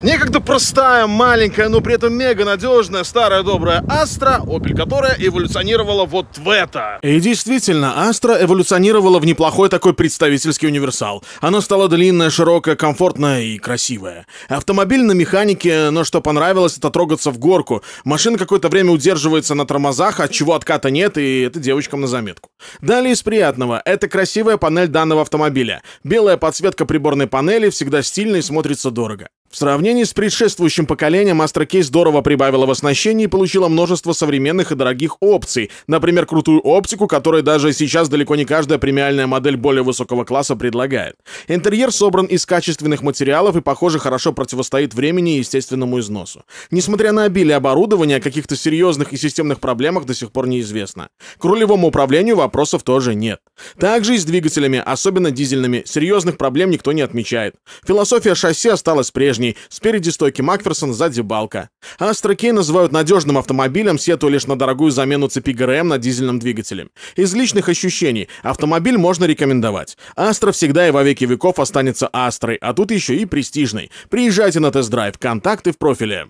Некогда простая, маленькая, но при этом мега надежная старая добрая Астра, Opel которая эволюционировала вот в это. И действительно, Астра эволюционировала в неплохой такой представительский универсал. Она стала длинная, широкая, комфортная и красивая. Автомобиль на механике, но что понравилось, это трогаться в горку. Машина какое-то время удерживается на тормозах, от чего отката нет, и это девочкам на заметку. Далее из приятного. Это красивая панель данного автомобиля. Белая подсветка приборной панели всегда стильно и смотрится дорого. В сравнении с предшествующим поколением, Astra Key здорово прибавила в оснащении и получила множество современных и дорогих опций, например, крутую оптику, которую даже сейчас далеко не каждая премиальная модель более высокого класса предлагает. Интерьер собран из качественных материалов и, похоже, хорошо противостоит времени и естественному износу. Несмотря на обилие оборудования, о каких-то серьезных и системных проблемах до сих пор неизвестно. К рулевому управлению вопросов тоже нет. Также и с двигателями, особенно дизельными, серьезных проблем никто не отмечает. Философия шасси осталась прежней нижней, спереди стойки Макферсон, сзади балка. Astra K называют надежным автомобилем, сету лишь на дорогую замену цепи ГРМ на дизельном двигателе. Из личных ощущений автомобиль можно рекомендовать. Астра всегда и во веки веков останется Астрой, а тут еще и престижной. Приезжайте на тест-драйв, контакты в профиле.